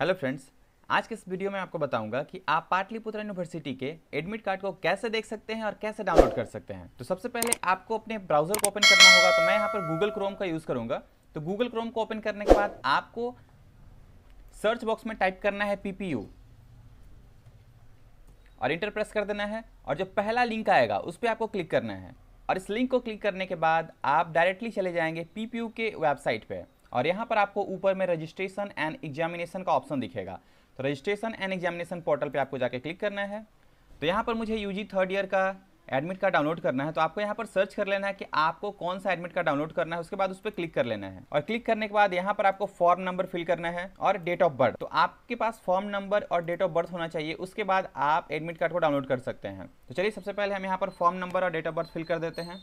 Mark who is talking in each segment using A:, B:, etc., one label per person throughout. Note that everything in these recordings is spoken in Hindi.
A: हेलो फ्रेंड्स आज के इस वीडियो में आपको बताऊंगा कि आप पाटलिपुत्र यूनिवर्सिटी के एडमिट कार्ड को कैसे देख सकते हैं और कैसे डाउनलोड कर सकते हैं तो सबसे पहले आपको अपने ब्राउजर को ओपन करना होगा तो मैं यहाँ पर गूगल क्रोम का यूज़ करूँगा तो गूगल क्रोम को ओपन करने के बाद आपको सर्च बॉक्स में टाइप करना है पी और इंटर प्रेस कर देना है और जो पहला लिंक आएगा उस पर आपको क्लिक करना है और इस लिंक को क्लिक करने के बाद आप डायरेक्टली चले जाएंगे पी के वेबसाइट पर और यहाँ पर आपको ऊपर में रजिस्ट्रेशन एंड एग्जामिनेशन का ऑप्शन दिखेगा तो रजिस्ट्रेशन एंड एग्जामिनेशन पोर्टल पे आपको जाके क्लिक करना है तो यहाँ पर मुझे जी थर्ड ईयर का एडमिट कार्ड डाउनलोड करना है तो आपको यहाँ पर सर्च कर लेना है कि आपको कौन सा एडमिट कार्ड डाउनलोड करना है उसके बाद उस पर क्लिक कर लेना है और क्लिक करने के बाद यहाँ पर आपको फॉर्म नंबर फिल करना है और डेट ऑफ बर्थ तो आपके पास फॉर्म नंबर और डेट ऑफ बर्थ होना चाहिए उसके बाद आप एडमिट कार्ड को डाउनलोड कर सकते हैं तो चलिए सबसे पहले हम यहाँ पर फॉर्म नंबर और डेट ऑफ बर्थ फिल कर देते हैं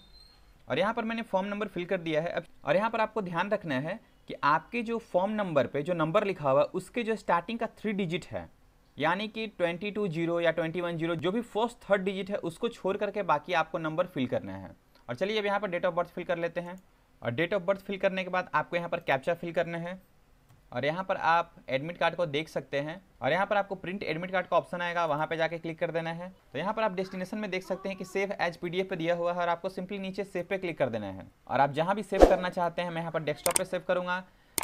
A: और यहाँ पर मैंने फॉर्म नंबर फिल कर दिया है अब और यहाँ पर आपको ध्यान रखना है कि आपके जो फॉर्म नंबर पे जो नंबर लिखा हुआ है उसके जो स्टार्टिंग का थ्री डिजिट है यानी कि ट्वेंटी टू जीरो या ट्वेंटी वन जीरो जो भी फर्स्ट थर्ड डिजिट है उसको छोड़ करके बाकी आपको नंबर फिल करना है और चलिए अब यहाँ पर डेट ऑफ बर्थ फिल कर लेते हैं और डेट ऑफ बर्थ फिल करने के बाद आपको यहाँ पर कैप्चा फिल करना है और यहाँ पर आप एडमिट कार्ड को देख सकते हैं और यहाँ पर आपको प्रिंट एडमिट कार्ड का ऑप्शन आएगा वहाँ पे जाके क्लिक कर देना है तो यहाँ पर आप डेस्टिनेशन में देख सकते हैं कि सेव एज पीडीएफ पे दिया हुआ है और आपको सिंपली नीचे सेव पे क्लिक कर देना है और आप जहाँ भी सेव करना चाहते हैं मैं यहाँ पर डेस्कटॉप पर सेव करूँगा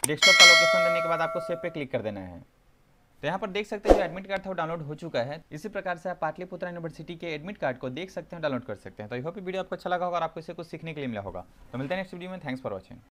A: डेस्कटॉप का लोकेशन देने के बाद आपको सेव पे क्लिक कर देना है तो यहाँ पर देख सकते हैं जो एडमिट कार्ड था वो डाउनलोड हो चुका है इसी प्रकार से आप पाटलिपुत्र यूनिवर्सिटी के एडमिट कार्ड को देख सकते हैं डाउनलोड कर सकते हैं तो आई होप वीडियो आपको अच्छा लगा होगा और आपको इसे कुछ सीखने के लिए मिला होगा तो मिलते हैं नेक्स्ट वीडियो में थैंक्स फॉर वॉचिंग